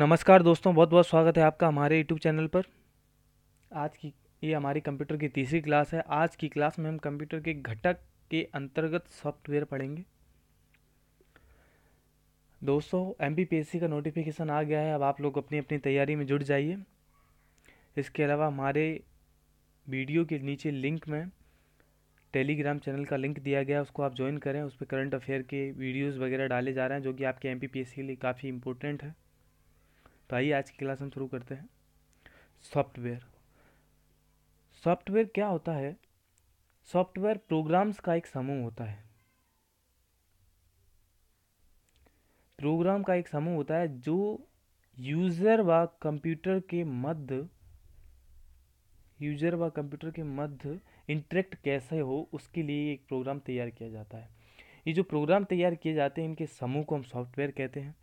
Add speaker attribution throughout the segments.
Speaker 1: नमस्कार दोस्तों बहुत बहुत स्वागत है आपका हमारे यूट्यूब चैनल पर आज की ये हमारी कंप्यूटर की तीसरी क्लास है आज की क्लास में हम कंप्यूटर के घटक के अंतर्गत सॉफ्टवेयर पढ़ेंगे दोस्तों एम का नोटिफिकेशन आ गया है अब आप लोग अपनी अपनी तैयारी में जुड़ जाइए इसके अलावा हमारे वीडियो के नीचे लिंक में टेलीग्राम चैनल का लिंक दिया गया है उसको आप ज्वाइन करें उस पर करंट अफेयर के वीडियोज़ वगैरह डाले जा रहे हैं जो कि आपके एम के लिए काफ़ी इंपॉर्टेंट है तो आइए आज की क्लास हम शुरू करते हैं सॉफ्टवेयर सॉफ्टवेयर क्या होता है सॉफ्टवेयर प्रोग्राम्स का एक समूह होता है प्रोग्राम का एक समूह होता है जो यूज़र व कंप्यूटर के मध्य यूज़र व कंप्यूटर के मध्य इंटरेक्ट कैसे हो उसके लिए एक प्रोग्राम तैयार किया जाता है ये जो प्रोग्राम तैयार किए जाते हैं इनके समूह को हम सॉफ्टवेयर कहते हैं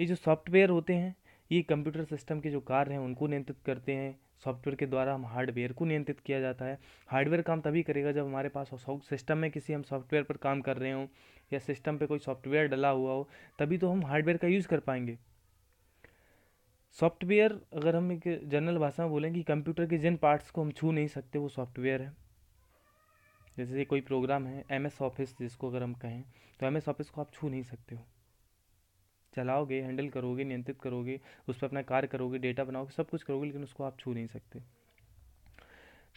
Speaker 1: ये जो सॉफ्टवेयर होते हैं ये कंप्यूटर सिस्टम के जो कार्य हैं उनको नियंत्रित करते हैं सॉफ्टवेयर के द्वारा हम हार्डवेयर को नियंत्रित किया जाता है हार्डवेयर काम तभी करेगा जब हमारे पास सिस्टम में किसी हम सॉफ्टवेयर पर काम कर रहे हों या सिस्टम पर कोई सॉफ्टवेयर डला हुआ हो तभी तो हम हार्डवेयर का यूज़ कर पाएंगे सॉफ्टवेयर अगर हम एक जनरल भाषा में बोलें कि कंप्यूटर के जिन पार्ट्स को हम छू नहीं सकते वो सॉफ्टवेयर है जैसे कोई प्रोग्राम है एम एस ऑफिस जिसको अगर हम कहें तो एम एस ऑफिस को आप छू नहीं सकते हो चलाओगे हैंडल करोगे नियंत्रित करोगे उस पर अपना कार्य करोगे डेटा बनाओगे सब कुछ करोगे लेकिन उसको आप छू नहीं सकते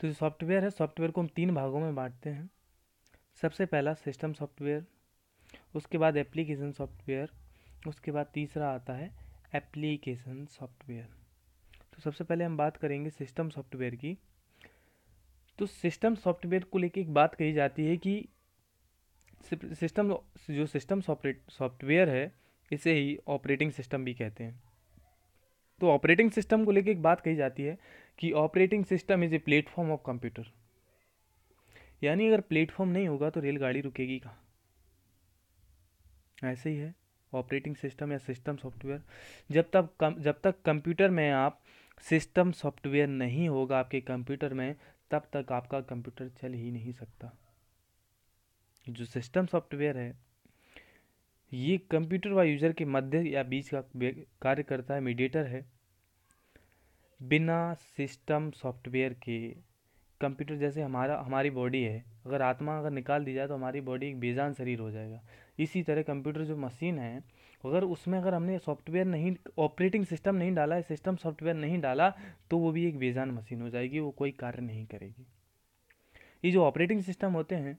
Speaker 1: तो जो सॉफ्टवेयर है सॉफ्टवेयर को हम तीन भागों में बांटते हैं सबसे पहला सिस्टम सॉफ्टवेयर उसके बाद एप्लीकेशन सॉफ्टवेयर उसके बाद तीसरा आता है एप्लीकेशन सॉफ्टवेयर तो सबसे पहले हम बात करेंगे सिस्टम सॉफ्टवेयर की तो सिस्टम सॉफ्टवेयर को लेकर एक बात कही जाती है कि सिस्टम जो सिस्टम सॉफ्टवेयर है इसे ही ऑपरेटिंग सिस्टम भी कहते हैं तो ऑपरेटिंग सिस्टम को लेकर एक बात कही जाती है कि operating system is a platform of computer यानी अगर प्लेटफॉर्म नहीं होगा तो रेलगाड़ी रुकेगी कहाँ ऐसे ही है ऑपरेटिंग सिस्टम या सिस्टम सॉफ्टवेयर जब तक कम जब तक कंप्यूटर में आप सिस्टम सॉफ्टवेयर नहीं होगा आपके कंप्यूटर में तब तक आपका कंप्यूटर चल ही नहीं सकता जो सिस्टम सॉफ्टवेयर है ये कंप्यूटर व यूज़र के मध्य या बीच का कार्य करता है मीडिएटर है बिना सिस्टम सॉफ्टवेयर के कंप्यूटर जैसे हमारा हमारी बॉडी है अगर आत्मा अगर निकाल दी जाए तो हमारी बॉडी एक बेजान शरीर हो जाएगा इसी तरह कंप्यूटर जो मशीन है अगर उसमें अगर हमने सॉफ्टवेयर नहीं ऑपरेटिंग सिस्टम नहीं डाला सिस्टम सॉफ्टवेयर नहीं डाला तो वो भी एक बेजान मशीन हो जाएगी वो कोई कार्य नहीं करेगी ये जो ऑपरेटिंग सिस्टम होते हैं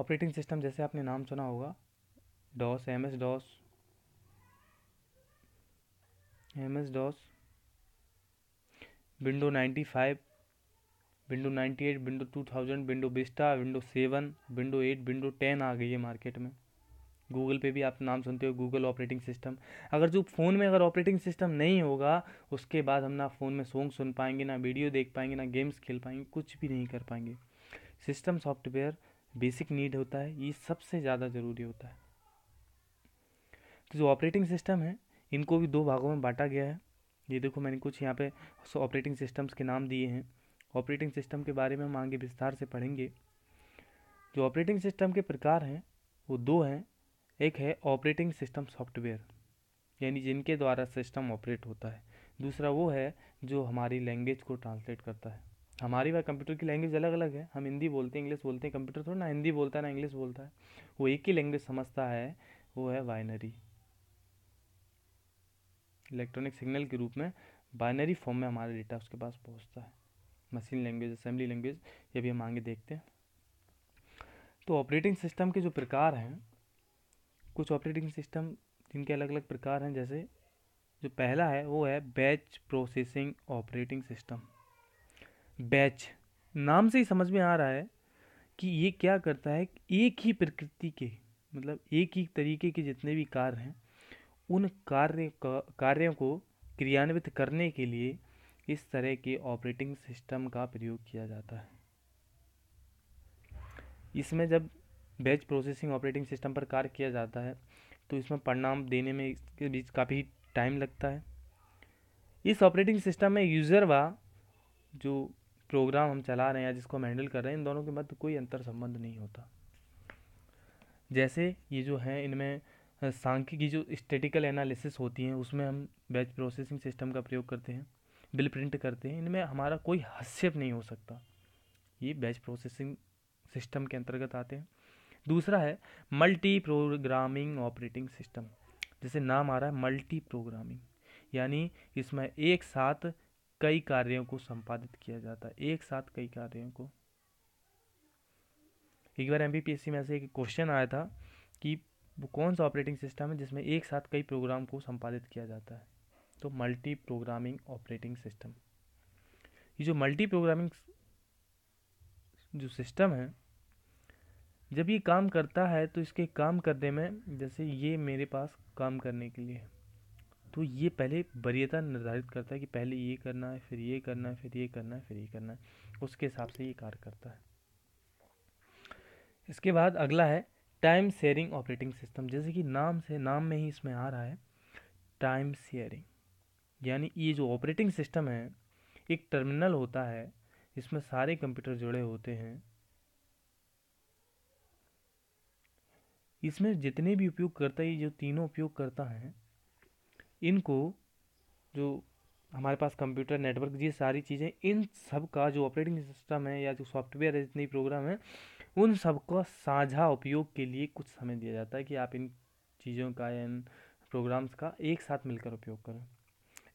Speaker 1: ऑपरेटिंग सिस्टम जैसे आपने नाम सुना होगा DOS M S DOS M S DOS window ninety five window ninety eight window two thousand window Vista window seven window eight window ten आ गई है मार्केट में गूगल पे भी आप नाम सुनते हो गूगल ऑपरेटिंग सिस्टम अगर जो फ़ोन में अगर ऑपरेटिंग सिस्टम नहीं होगा उसके बाद हम ना फ़ोन में सॉन्ग सुन पाएंगे ना वीडियो देख पाएंगे ना गेम्स खेल पाएंगे कुछ भी नहीं कर पाएंगे सिस्टम सॉफ्टवेयर बेसिक नीड होता है ये सबसे ज़्यादा ज़रूरी होता है तो जो ऑपरेटिंग सिस्टम है इनको भी दो भागों में बांटा गया है ये देखो मैंने कुछ यहाँ पे ऑपरेटिंग सिस्टम्स के नाम दिए हैं ऑपरेटिंग सिस्टम के बारे में हम आगे विस्तार से पढ़ेंगे जो ऑपरेटिंग सिस्टम के प्रकार हैं वो दो हैं एक है ऑपरेटिंग सिस्टम सॉफ्टवेयर यानी जिनके द्वारा सिस्टम ऑपरेट होता है दूसरा वो है जो हमारी लैंग्वेज को ट्रांसलेट करता है हमारी वहाँ कंप्यूटर की लैंग्वेज अलग अलग है हम हिंदी बोलते हैं इंग्लिश बोलते हैं कंप्यूटर थोड़ा ना हिंदी बोलता है ना इंग्लिश बोलता है वो एक ही लैंग्वेज समझता है वो है बाइनरी इलेक्ट्रॉनिक सिग्नल के रूप में बाइनरी फॉर्म में हमारा डेटा उसके पास पहुंचता है मशीन लैंग्वेज असेंबली लैंग्वेज ये भी हम आगे देखते हैं तो ऑपरेटिंग सिस्टम के जो प्रकार हैं कुछ ऑपरेटिंग सिस्टम जिनके अलग अलग प्रकार हैं जैसे जो पहला है वो है batch processing operating system batch नाम से ही समझ में आ रहा है कि ये क्या करता है एक ही प्रकृति के मतलब एक ही तरीके के जितने भी कार्य हैं उन कार्य का कार्यों को क्रियान्वित करने के लिए इस तरह के ऑपरेटिंग सिस्टम का प्रयोग किया जाता है इसमें जब बैच प्रोसेसिंग ऑपरेटिंग सिस्टम पर कार्य किया जाता है तो इसमें परिणाम देने में इसके बीच काफ़ी टाइम लगता है इस ऑपरेटिंग सिस्टम में यूज़र व जो प्रोग्राम हम चला रहे हैं या जिसको हम हैंडल कर रहे हैं इन दोनों के मध्य कोई अंतर संबंध नहीं होता जैसे ये जो है इनमें सांख्यिक की जो स्टेटिकल एनालिसिस होती हैं उसमें हम बैच प्रोसेसिंग सिस्टम का प्रयोग करते हैं बिल प्रिंट करते हैं इनमें हमारा कोई हस्तक्षेप नहीं हो सकता ये बैच प्रोसेसिंग सिस्टम के अंतर्गत आते हैं दूसरा है मल्टी प्रोग्रामिंग ऑपरेटिंग सिस्टम जैसे नाम आ रहा है मल्टी प्रोग्रामिंग यानी इसमें एक साथ कई कार्यों को संपादित किया जाता है एक साथ कई कार्यों को एक बार एम में ऐसे एक क्वेश्चन आया था कि वो कौन सा ऑपरेटिंग सिस्टम है जिसमें एक साथ कई प्रोग्राम को संपादित किया जाता है तो मल्टी प्रोग्रामिंग ऑपरेटिंग सिस्टम ये जो मल्टी प्रोग्रामिंग जो सिस्टम है जब ये काम करता है तो इसके काम करने में जैसे ये मेरे पास काम करने के लिए तो ये पहले वरीयता निर्धारित करता है कि पहले ये करना है फिर ये करना है फिर ये करना है फिर ये करना है उसके हिसाब से ये कार्य करता है इसके बाद अगला है टाइम शेयरिंग ऑपरेटिंग सिस्टम जैसे कि नाम से नाम में ही इसमें आ रहा है टाइम शेयरिंग यानी ये जो ऑपरेटिंग सिस्टम है एक टर्मिनल होता है इसमें सारे कंप्यूटर जुड़े होते हैं इसमें जितने भी उपयोगकर्ता ये जो तीनों उपयोगकर्ता हैं इनको जो हमारे पास कंप्यूटर नेटवर्क ये सारी चीज़ें इन सब का जो ऑपरेटिंग सिस्टम है या जो सॉफ्टवेयर है जितने प्रोग्राम है उन सब का साझा उपयोग के लिए कुछ समय दिया जाता है कि आप इन चीज़ों का या इन प्रोग्राम्स का एक साथ मिलकर उपयोग करें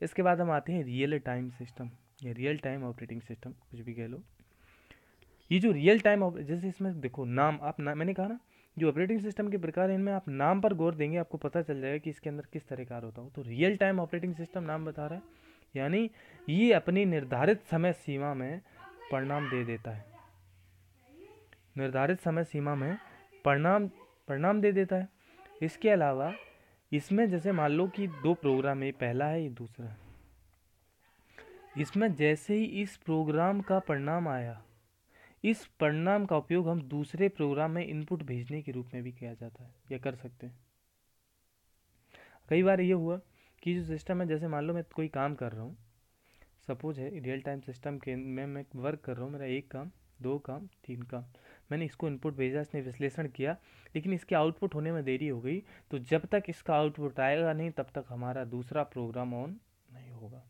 Speaker 1: इसके बाद हम आते हैं रियल टाइम सिस्टम या रियल टाइम ऑपरेटिंग सिस्टम कुछ भी कह लो ये जो रियल टाइम जैसे इसमें देखो नाम आप ना मैंने कहा ना जो ऑपरेटिंग सिस्टम के प्रकार इनमें आप नाम पर गौर देंगे आपको पता चल जाएगा कि इसके अंदर किस तरह कार होता हो तो रियल टाइम ऑपरेटिंग सिस्टम नाम बता रहा है यानी ये अपनी निर्धारित समय सीमा में परिणाम दे देता है निर्धारित समय सीमा में परिणाम परिणाम दे देता है इसके अलावा इसमें जैसे मान लो कि दो प्रोग्राम है पहला है ये दूसरा इसमें जैसे ही इस प्रोग्राम का परिणाम आया इस परिणाम का उपयोग हम दूसरे प्रोग्राम में इनपुट भेजने के रूप में भी किया जाता है या कर सकते हैं कई बार ये हुआ कि जो सिस्टम है जैसे मान लो मैं कोई काम कर रहा हूँ सपोज है रियल टाइम सिस्टम के में मैं वर्क कर रहा हूँ मेरा एक काम दो काम तीन काम मैंने इसको इनपुट भेजा इसने विश्लेषण किया लेकिन इसके आउटपुट होने में देरी हो गई तो जब तक इसका आउटपुट आएगा नहीं तब तक हमारा दूसरा प्रोग्राम ऑन नहीं होगा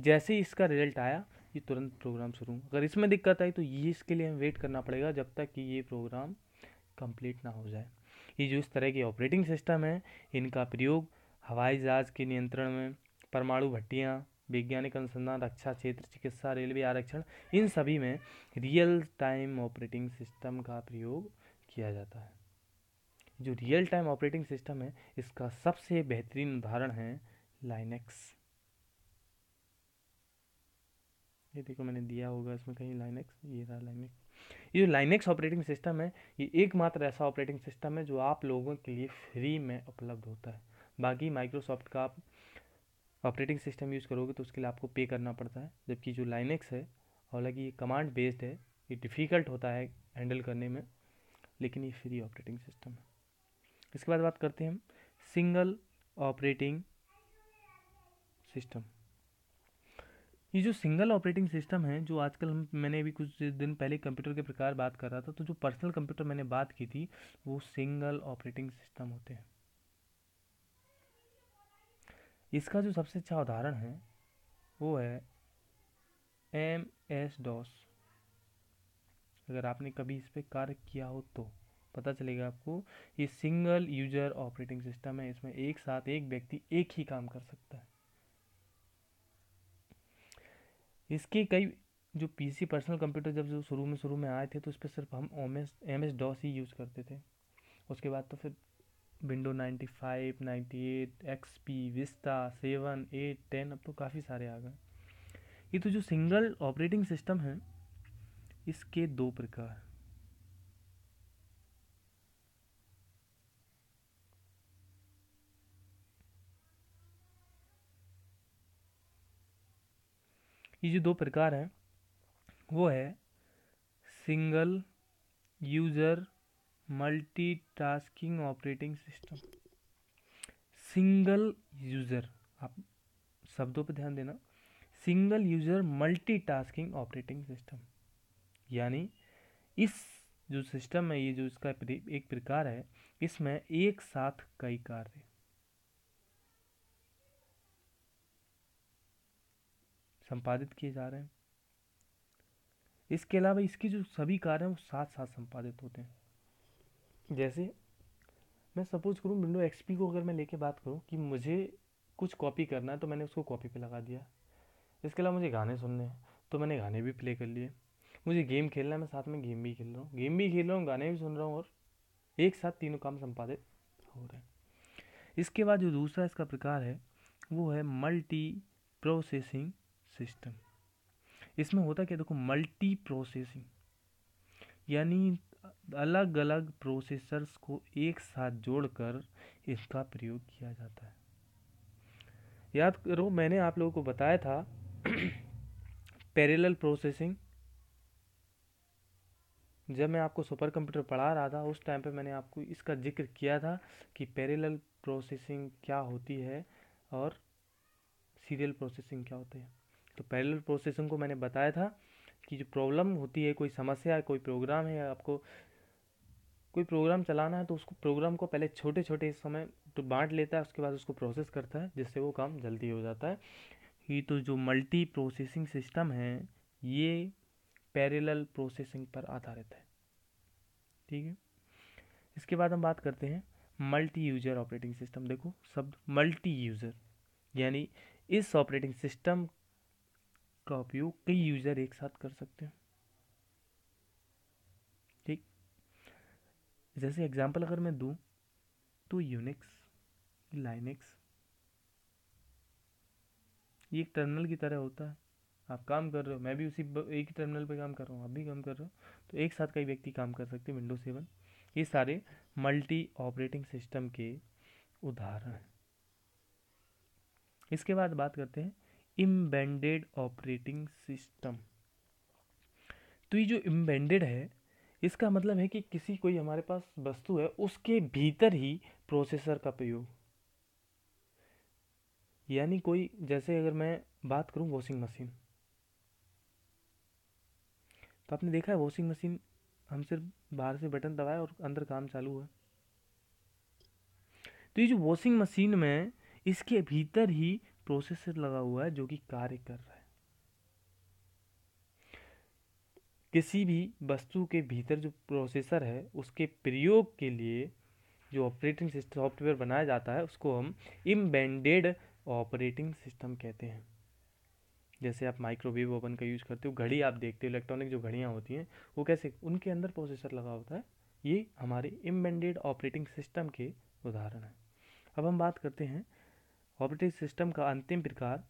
Speaker 1: जैसे ही इसका रिजल्ट आया ये तुरंत प्रोग्राम शुरू अगर इसमें दिक्कत आई तो ये इसके लिए हमें वेट करना पड़ेगा जब तक कि ये प्रोग्राम कंप्लीट ना हो जाए ये जो इस तरह के ऑपरेटिंग सिस्टम है इनका प्रयोग हवाई जहाज़ के नियंत्रण में परमाणु भट्टियाँ वैज्ञानिक अनुसंधान रक्षा क्षेत्र चिकित्सा रेलवे आरक्षण इन सभी में रियल टाइम ऑपरेटिंग सिस्टम का प्रयोग किया जाता है जो रियल टाइम ऑपरेटिंग सिस्टम है इसका सबसे बेहतरीन उदाहरण है लाइनेक्स ये देखो मैंने दिया होगा इसमें कहीं लाइनेक्स ये रहा लाइनेक्स ये जो लाइनेक्स ऑपरेटिंग सिस्टम है ये एकमात्र ऐसा ऑपरेटिंग सिस्टम है जो आप लोगों के लिए फ्री में उपलब्ध होता है बाकी माइक्रोसॉफ्ट का आप ऑपरेटिंग सिस्टम यूज़ करोगे तो उसके लिए आपको पे करना पड़ता है जबकि जो लाइनेक्स है हालांकि ये कमांड बेस्ड है ये डिफ़िकल्ट होता है हैंडल करने में लेकिन ये फ्री ऑपरेटिंग सिस्टम है इसके बाद बात करते हैं हम सिंगल ऑपरेटिंग सिस्टम ये जो सिंगल ऑपरेटिंग सिस्टम है जो आजकल हम मैंने अभी कुछ दिन पहले कंप्यूटर के प्रकार बात कर रहा था तो जो पर्सनल कंप्यूटर मैंने बात की थी वो सिंगल ऑपरेटिंग सिस्टम होते हैं इसका जो सबसे अच्छा उदाहरण है वो है एम एस डॉस अगर आपने कभी इस पर कार्य किया हो तो पता चलेगा आपको ये सिंगल यूजर ऑपरेटिंग सिस्टम है इसमें एक साथ एक व्यक्ति एक ही काम कर सकता है इसके कई जो पीसी पर्सनल कंप्यूटर जब जो शुरू में शुरू में आए थे तो उस पर सिर्फ हम M S M S DOS ही यूज़ करते थे उसके बाद तो फिर window ninety five eight X XP Vista seven eight ten अब तो काफ़ी सारे आ गए ये तो जो सिंगल ऑपरेटिंग सिस्टम है इसके दो प्रकार ये जो दो प्रकार हैं वो है single user multitasking operating system single user आप शब्दों पर ध्यान देना single user multitasking operating system यानी इस जो सिस्टम है ये जो इसका एक प्रकार है इसमें एक साथ कई कार्य संपादित किए जा रहे हैं इसके अलावा इसकी जो सभी कार्य हैं वो साथ साथ संपादित होते हैं जैसे मैं सपोज करूँ विंडो एक्सपी को अगर मैं लेके बात करूँ कि मुझे कुछ कॉपी करना है तो मैंने उसको कॉपी पे लगा दिया इसके अलावा मुझे गाने सुनने हैं तो मैंने गाने भी प्ले कर लिए मुझे गेम खेलना है मैं साथ में गेम भी खेल रहा हूँ गेम भी खेल रहा हूँ गाने भी सुन रहा हूँ और एक साथ तीनों काम संपादित हो रहे हैं इसके बाद जो दूसरा इसका प्रकार है वो है मल्टी प्रोसेसिंग सिस्टम इसमें होता क्या देखो मल्टी प्रोसेसिंग यानी अलग अलग प्रोसेसर्स को एक साथ जोड़कर इसका प्रयोग किया जाता है याद करो मैंने आप लोगों को बताया था पैरेलल प्रोसेसिंग जब मैं आपको सुपर कंप्यूटर पढ़ा रहा था उस टाइम पे मैंने आपको इसका जिक्र किया था कि पैरेलल प्रोसेसिंग क्या होती है और सीरियल प्रोसेसिंग क्या होती है तो पैरेलल प्रोसेसिंग को मैंने बताया था कि जो प्रॉब्लम होती है कोई समस्या है कोई प्रोग्राम है आपको कोई प्रोग्राम चलाना है तो उसको प्रोग्राम को पहले छोटे छोटे समय तो बांट लेता है उसके बाद उसको प्रोसेस करता है जिससे वो काम जल्दी हो जाता है ये तो जो मल्टी प्रोसेसिंग सिस्टम है ये पैरेलल प्रोसेसिंग पर आधारित है ठीक है इसके बाद हम बात करते हैं मल्टी यूज़र ऑपरेटिंग सिस्टम देखो शब्द मल्टी यूज़र यानी इस ऑपरेटिंग सिस्टम का उपयोग कई यूज़र एक साथ कर सकते हैं ठीक जैसे एग्जांपल अगर मैं दूं तो यूनिक्स लाइनिक्स ये एक टर्मिनल की तरह होता है आप काम कर रहे हो मैं भी उसी एक ही टर्मिनल पर काम कर रहा हूँ आप भी काम कर रहे हो तो एक साथ कई व्यक्ति काम कर सकते हैं विंडो सेवन ये सारे मल्टी ऑपरेटिंग सिस्टम के उदाहरण हैं इसके बाद बात करते हैं इम्बेंडेड ऑपरेटिंग सिस्टम तो ये जो इम्बेंडेड है इसका मतलब है कि किसी कोई हमारे पास वस्तु है उसके भीतर ही प्रोसेसर का प्रयोग यानी कोई जैसे अगर मैं बात करूं वॉशिंग मशीन तो आपने देखा है वॉशिंग मशीन हम सिर्फ बाहर से बटन दबाए और अंदर काम चालू हुआ तो ये जो वॉशिंग मशीन में इसके भीतर ही प्रोसेसर लगा हुआ है जो कि कार्य कर रहा है किसी भी वस्तु के भीतर जो प्रोसेसर है उसके प्रयोग के लिए जो ऑपरेटिंग सिस्टम सॉफ्टवेयर बनाया जाता है उसको हम इम्बेंडेड ऑपरेटिंग सिस्टम कहते हैं जैसे आप माइक्रोवेव ओवन का यूज़ करते हो घड़ी आप देखते हो इलेक्ट्रॉनिक जो घड़ियाँ होती हैं वो कैसे उनके अंदर प्रोसेसर लगा होता है ये हमारे इम्बेंडेड ऑपरेटिंग सिस्टम के उदाहरण हैं अब हम बात करते हैं ऑपरेटिंग सिस्टम का अंतिम प्रकार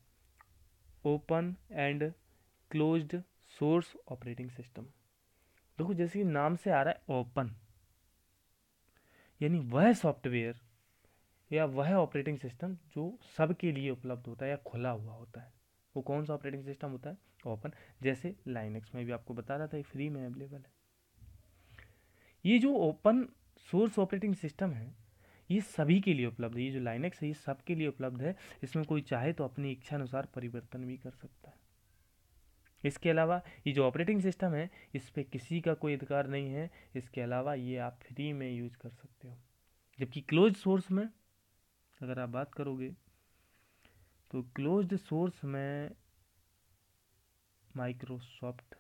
Speaker 1: open and closed source operating system देखो जैसे कि नाम से आ रहा है ओपन यानी वह सॉफ्टवेयर या वह ऑपरेटिंग सिस्टम जो सबके लिए उपलब्ध होता है या खुला हुआ होता है वो कौन सा ऑपरेटिंग सिस्टम होता है ओपन जैसे लाइनक्स में भी आपको बता रहा था ये फ्री में अवेलेबल है ये जो ओपन सोर्स ऑपरेटिंग सिस्टम है ये सभी के लिए उपलब्ध है ये जो लाइनेक्स है ये सबके लिए उपलब्ध है इसमें कोई चाहे तो अपनी इच्छा अनुसार परिवर्तन भी कर सकता है इसके अलावा ये जो ऑपरेटिंग सिस्टम है इस पर किसी का कोई अधिकार नहीं है इसके अलावा ये आप फ्री में यूज कर सकते हो जबकि क्लोज सोर्स में अगर आप बात करोगे तो क्लोज सोर्स में Microsoft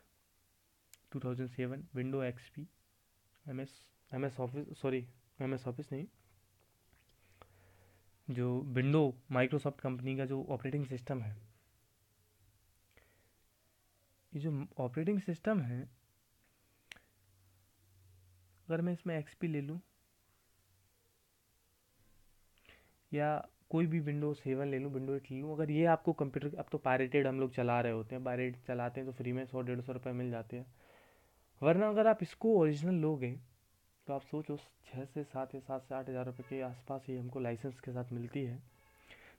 Speaker 1: 2007 window XP M S M S office sorry M S office नहीं जो विंडो माइक्रोसॉफ्ट कंपनी का जो ऑपरेटिंग सिस्टम है ये जो ऑपरेटिंग सिस्टम है अगर मैं इसमें एक्सपी ले लूँ या कोई भी विंडो सेवन ले लूँ विंडो एट ले लूँ अगर ये आपको कंप्यूटर अब तो पायरेटेड हम लोग चला रहे होते हैं पायरेट चलाते हैं तो फ्री में सौ डेढ़ सौ रुपये मिल जाते हैं वरना अगर आप इसको ओरिजिनल लोगे तो आप सोचो छः से सात या सात से आठ हज़ार रुपये के आसपास ही हमको लाइसेंस के साथ मिलती है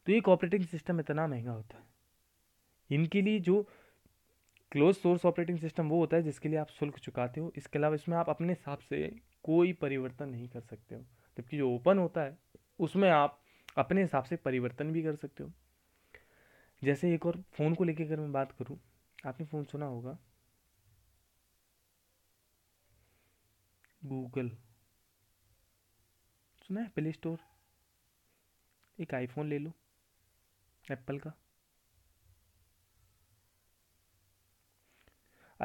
Speaker 1: तो एक ऑपरेटिंग सिस्टम इतना महंगा होता है इनके लिए जो क्लोज सोर्स ऑपरेटिंग सिस्टम वो होता है जिसके लिए आप शुल्क चुकाते हो इसके अलावा इसमें आप अपने हिसाब से कोई परिवर्तन नहीं कर सकते हो जबकि जो ओपन होता है उसमें आप अपने हिसाब से परिवर्तन भी कर सकते हो जैसे एक और फ़ोन को लेकर अगर मैं बात करूँ आपने फ़ोन सुना होगा गूगल सुना है प्ले स्टोर एक आईफोन ले लो एप्पल का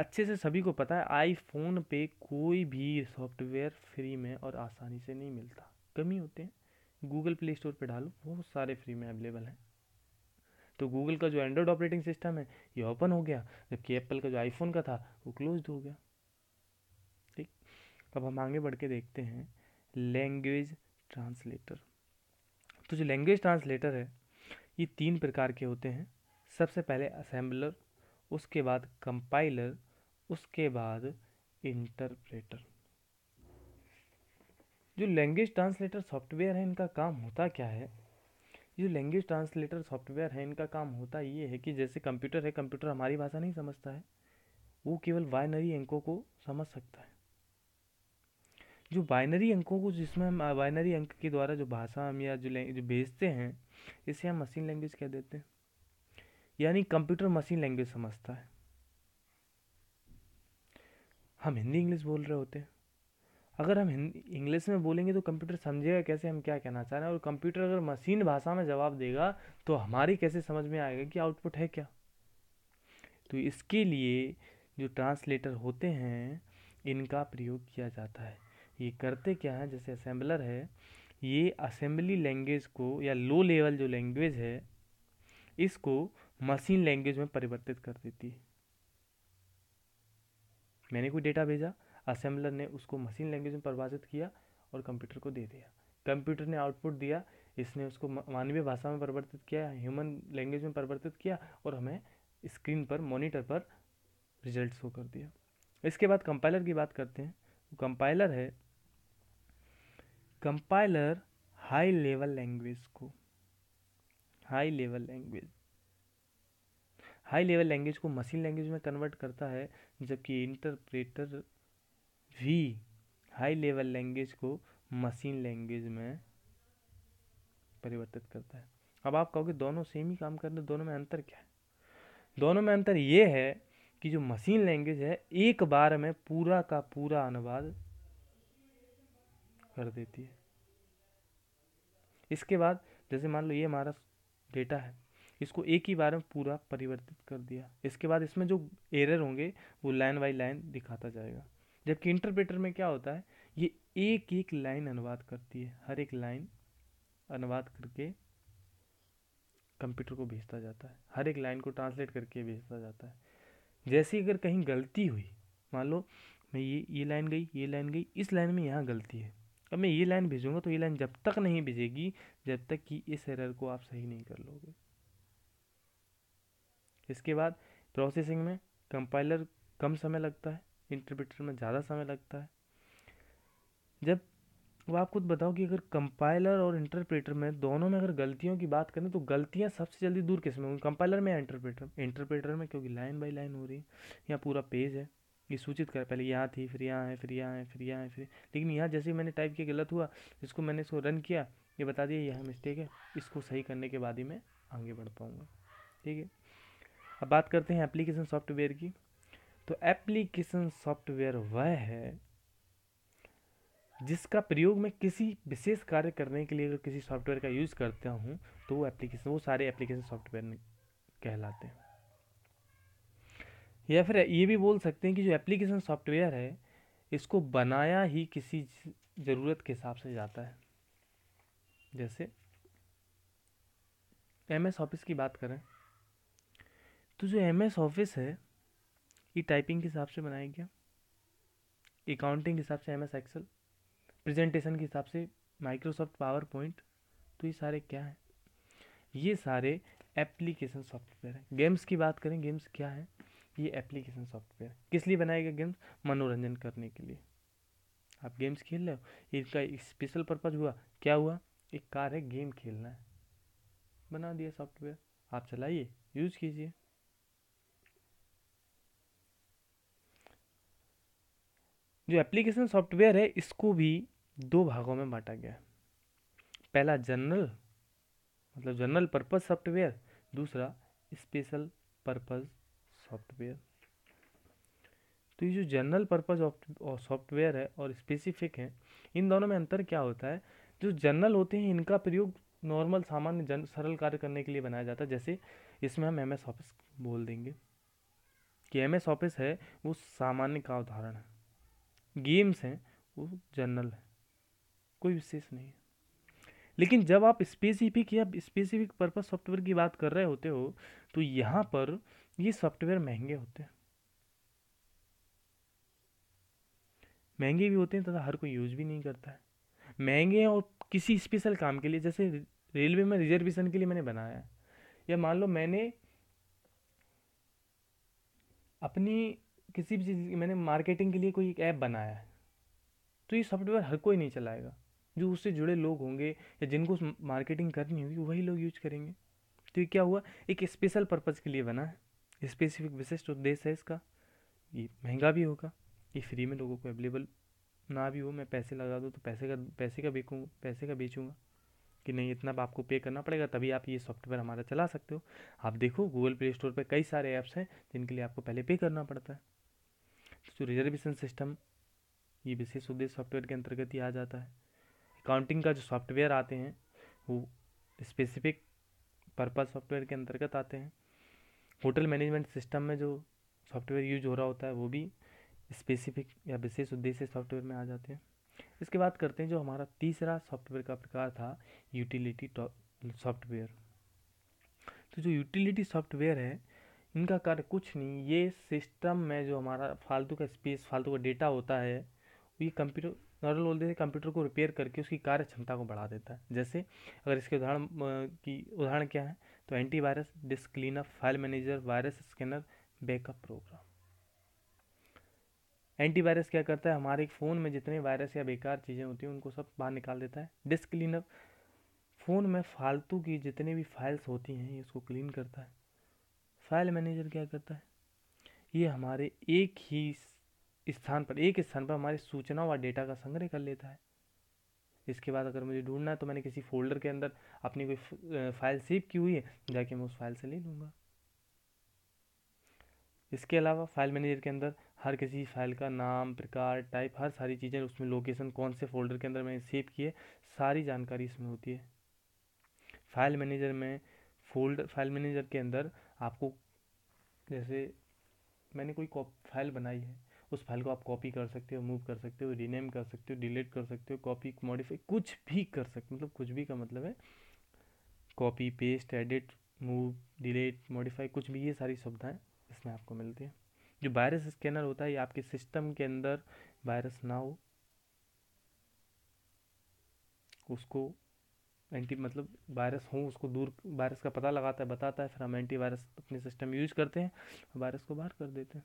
Speaker 1: अच्छे से सभी को पता है आईफोन पे कोई भी सॉफ्टवेयर फ्री में और आसानी से नहीं मिलता कमी होते हैं गूगल प्ले स्टोर पे डालो बहुत सारे फ्री में अवेलेबल हैं तो गूगल का जो एंड्रॉयड ऑपरेटिंग सिस्टम है ये ओपन हो गया जबकि एप्पल का जो आईफोन का था वो क्लोज हो गया तो अब हम आगे बढ़ के देखते हैं लैंग्वेज ट्रांसलेटर तो जो लैंग्वेज ट्रांसलेटर है ये तीन प्रकार के होते हैं सबसे पहले असेंबलर उसके बाद कंपाइलर उसके बाद इंटरप्रेटर जो लैंग्वेज ट्रांसलेटर सॉफ्टवेयर है इनका काम होता क्या है जो लैंग्वेज ट्रांसलेटर सॉफ्टवेयर है इनका काम होता ये है कि जैसे कंप्यूटर है कंप्यूटर हमारी भाषा नहीं समझता है वो केवल बाइनरी अंकों को समझ सकता है जो बाइनरी अंकों को जिसमें हम बाइनरी अंक के द्वारा जो भाषा हम या जो जो भेजते हैं इसे हम मशीन लैंग्वेज कह देते हैं यानी कंप्यूटर मशीन लैंग्वेज समझता है हम हिंदी इंग्लिश बोल रहे होते हैं अगर हम हिंदी इंग्लिश में बोलेंगे तो कंप्यूटर समझेगा कैसे हम क्या कहना चाह रहे हैं और कंप्यूटर अगर मशीन भाषा में जवाब देगा तो हमारी कैसे समझ में आएगा कि आउटपुट है क्या तो इसके लिए जो ट्रांसलेटर होते हैं इनका प्रयोग किया जाता है ये करते क्या हैं जैसे असेंबलर है ये असेंबली लैंग्वेज को या लो लेवल जो लैंग्वेज है इसको मशीन लैंग्वेज में परिवर्तित कर देती है मैंने कोई डेटा भेजा असेंबलर ने उसको मशीन लैंग्वेज में परिभाषित किया और कंप्यूटर को दे दिया कंप्यूटर ने आउटपुट दिया इसने उसको मानवीय भाषा में परिवर्तित किया ह्यूमन लैंग्वेज में परिवर्तित किया और हमें स्क्रीन पर मॉनिटर पर रिजल्ट शो कर दिया इसके बाद कंपाइलर की बात करते हैं कंपाइलर है कंपाइलर हाई लेवल लैंग्वेज को high level language high level language को मशीन लैंग्वेज में कन्वर्ट करता है जबकि इंटरप्रेटर भी हाई लेवल लैंग्वेज को मशीन लैंग्वेज में परिवर्तित करता है अब आप कहोगे दोनों सेम ही काम करते दोनों में अंतर क्या है दोनों में अंतर ये है कि जो मशीन लैंग्वेज है एक बार में पूरा का पूरा अनुवाद कर देती है इसके बाद जैसे मान लो ये हमारा डेटा है इसको एक ही बार में पूरा परिवर्तित कर दिया इसके बाद इसमें जो एरर होंगे वो लाइन बाई लाइन दिखाता जाएगा जबकि इंटरप्रेटर में क्या होता है ये एक एक लाइन अनुवाद करती है हर एक लाइन अनुवाद करके कंप्यूटर को भेजता जाता है हर एक लाइन को ट्रांसलेट करके भेजता जाता है जैसे अगर कहीं गलती हुई मान लो मैं ये ये लाइन गई ये लाइन गई इस लाइन में यहाँ गलती है अब मैं ये लाइन भेजूँगा तो ये लाइन जब तक नहीं भेजेगी जब तक कि इस एरर को आप सही नहीं कर लोगे इसके बाद प्रोसेसिंग में कंपाइलर कम समय लगता है इंटरप्रेटर में ज़्यादा समय लगता है जब वो आप खुद बताओ कि अगर कंपाइलर और इंटरप्रेटर में दोनों में अगर गलतियों की बात करें तो गलतियाँ सबसे जल्दी दूर किस में होंगी कंपाइलर में या इंटरप्रेटर इंटरप्रेटर में क्योंकि लाइन बाई लाइन हो रही है या पूरा पेज है ये सूचित कर पहले यहाँ थी फिर यहाँ है फिर यहाँ है फिर यहाँ है फिर लेकिन यहाँ जैसे मैंने टाइप किया गलत हुआ इसको मैंने इसको रन किया ये बता दिया यह मिस्टेक है इसको सही करने के बाद ही मैं आगे बढ़ पाऊँगा ठीक है अब बात करते हैं एप्लीकेशन सॉफ्टवेयर की तो एप्लीकेशन सॉफ्टवेयर वह है जिसका प्रयोग मैं किसी विशेष कार्य करने के लिए अगर किसी सॉफ्टवेयर का यूज़ करता हूँ तो वो एप्लीकेशन वो सारे एप्लीकेशन सॉफ्टवेयर कहलाते हैं या फिर ये भी बोल सकते हैं कि जो एप्लीकेशन सॉफ्टवेयर है इसको बनाया ही किसी ज़रूरत के हिसाब से जाता है जैसे एम एस ऑफिस की बात करें तो जो एम एस ऑफिस है ये टाइपिंग के हिसाब से बनाया गया अकाउंटिंग के हिसाब से एम एस एक्सेल प्रेजेंटेशन के हिसाब से माइक्रोसॉफ्ट पावर पॉइंट तो ये सारे क्या हैं ये सारे एप्लीकेशन सॉफ्टवेयर हैं गेम्स की बात करें गेम्स क्या हैं ये एप्लीकेशन सॉफ्टवेयर किस लिए बनाएगा गेम्स मनोरंजन करने के लिए आप गेम्स खेल रहे हो इसका स्पेशल पर्पज़ हुआ क्या हुआ एक कार है गेम खेलना है बना दिया सॉफ्टवेयर आप चलाइए यूज़ कीजिए जो एप्लीकेशन सॉफ्टवेयर है इसको भी दो भागों में बांटा गया पहला जनरल मतलब जनरल पर्पज़ सॉफ्टवेयर दूसरा स्पेशल पर्पज़ सॉफ्टवेयर तो ये जो जनरल पर्पज़ सॉफ्टवेयर है और स्पेसिफिक है इन दोनों में अंतर क्या होता है जो जनरल होते हैं इनका प्रयोग नॉर्मल सामान्य जन सरल कार्य करने के लिए बनाया जाता है जैसे इसमें हम एम एस ऑफिस बोल देंगे कि एम एस ऑफिस है वो सामान्य का उदाहरण है गेम्स हैं वो जनरल है कोई विशेष नहीं है लेकिन जब आप स्पेसिफिक या स्पेसिफिक पर्पज सॉफ्टवेयर की बात कर रहे होते हो तो यहाँ पर ये सॉफ्टवेयर महंगे होते हैं महंगे भी होते हैं तथा हर कोई यूज़ भी नहीं करता है महंगे हैं और किसी स्पेशल काम के लिए जैसे रेलवे में रिजर्वेशन के लिए मैंने बनाया है या मान लो मैंने अपनी किसी भी चीज़ की मैंने मार्केटिंग के लिए कोई एक ऐप बनाया है तो ये सॉफ्टवेयर हर कोई नहीं चलाएगा जो उससे जुड़े लोग होंगे या जिनको मार्केटिंग करनी होगी वही लोग यूज करेंगे तो ये क्या हुआ एक स्पेशल पर्पज़ के लिए बना है स्पेसिफिक विशिष्ट उद्देश्य है इसका ये महंगा भी होगा ये फ्री में लोगों को अवेलेबल ना भी हो मैं पैसे लगा दूँ तो पैसे का पैसे का बेचूँ पैसे का बेचूँगा कि नहीं इतना आपको पे करना पड़ेगा तभी आप ये सॉफ्टवेयर हमारा चला सकते हो आप देखो गूगल प्ले स्टोर पर कई सारे ऐप्स हैं जिनके लिए आपको पहले पे करना पड़ता है तो रिजर्वेशन सिस्टम ये विशेष उद्देश्य सॉफ्टवेयर के अंतर्गत ही आ जाता है अकाउंटिंग का जो सॉफ्टवेयर आते हैं वो स्पेसिफिक पर्पज़ सॉफ्टवेयर के अंतर्गत आते हैं होटल मैनेजमेंट सिस्टम में जो सॉफ्टवेयर यूज हो रहा होता है वो भी स्पेसिफिक या विशेष उद्देश्य सॉफ्टवेयर में आ जाते हैं इसके बाद करते हैं जो हमारा तीसरा सॉफ्टवेयर का प्रकार था यूटिलिटी सॉफ्टवेयर तो जो यूटिलिटी सॉफ्टवेयर है इनका कार्य कुछ नहीं ये सिस्टम में जो हमारा फालतू का स्पेस फालतू का डेटा होता है ये कंप्यूटर नॉर्मल बोलते हैं कंप्यूटर को रिपेयर करके उसकी कार्य क्षमता को बढ़ा देता है जैसे अगर इसके उदाहरण की उदाहरण क्या है तो antivirus disk cleanup file manager virus scanner backup program antivirus क्या करता है हमारे फ़ोन में जितने वायरस या बेकार चीज़ें होती हैं उनको सब बाहर निकाल देता है डिस्क क्लीनअप फ़ोन में फालतू की जितने भी फाइल्स होती हैं ये उसको क्लीन करता है फाइल मैनेजर क्या करता है ये हमारे एक ही स्थान पर एक स्थान पर हमारी सूचनाओं और डेटा का संग्रह कर लेता है इसके बाद अगर मुझे ढूंढना है तो मैंने किसी फोल्डर के अंदर अपनी कोई फाइल सेव की हुई है जाके मैं उस फाइल से ले लूँगा इसके अलावा फाइल मैनेजर के अंदर हर किसी फाइल का नाम प्रकार टाइप हर सारी चीज़ें उसमें लोकेशन कौन से फोल्डर के अंदर मैंने सेव की है सारी जानकारी इसमें होती है फाइल मैनेजर में फोल्डर फाइल मैनेजर के अंदर आपको जैसे मैंने कोई फाइल बनाई है उस फाइल को आप कॉपी कर सकते हो मूव कर सकते हो रीनेम कर सकते हो डिलीट कर सकते हो कॉपी मॉडिफाई कुछ भी कर सकते मतलब कुछ भी का मतलब है copy paste edit move delete modify कुछ भी ये सारी सुविधाएँ इसमें आपको मिलती है जो वायरस स्कैनर होता है ये आपके सिस्टम के अंदर वायरस ना हो उसको एंटी मतलब वायरस हो उसको दूर वायरस का पता लगाता है बताता है फिर हम एंटी वायरस अपने सिस्टम यूज करते हैं वायरस को बाहर कर देते हैं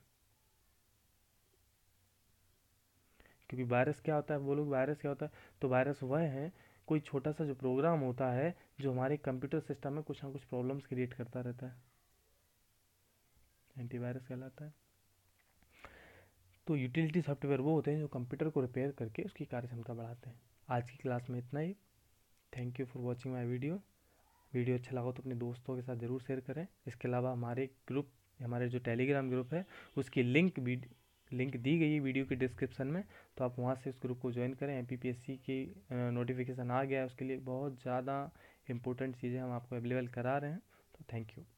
Speaker 1: क्योंकि वायरस क्या होता है वो लोग वायरस क्या होता है तो वायरस वह हैं कोई छोटा सा जो प्रोग्राम होता है जो हमारे कंप्यूटर सिस्टम में कुछ ना कुछ प्रॉब्लम्स क्रिएट करता रहता है एंटीवायरस कहलाता है तो यूटिलिटी सॉफ्टवेयर वो होते हैं जो कंप्यूटर को रिपेयर करके उसकी कार्यक्षमता बढ़ाते हैं आज की क्लास में इतना ही thank you for watching my video video अच्छा लगा तो अपने दोस्तों के साथ ज़रूर शेयर करें इसके अलावा हमारे ग्रुप हमारे जो टेलीग्राम ग्रुप है उसकी लिंक वीडियो लिंक दी गई है वीडियो के डिस्क्रिप्शन में तो आप वहाँ से उस ग्रुप को ज्वाइन करें एम की नोटिफिकेशन आ गया है उसके लिए बहुत ज़्यादा इंपॉर्टेंट चीज़ें हम आपको अवेलेबल करा रहे हैं तो थैंक यू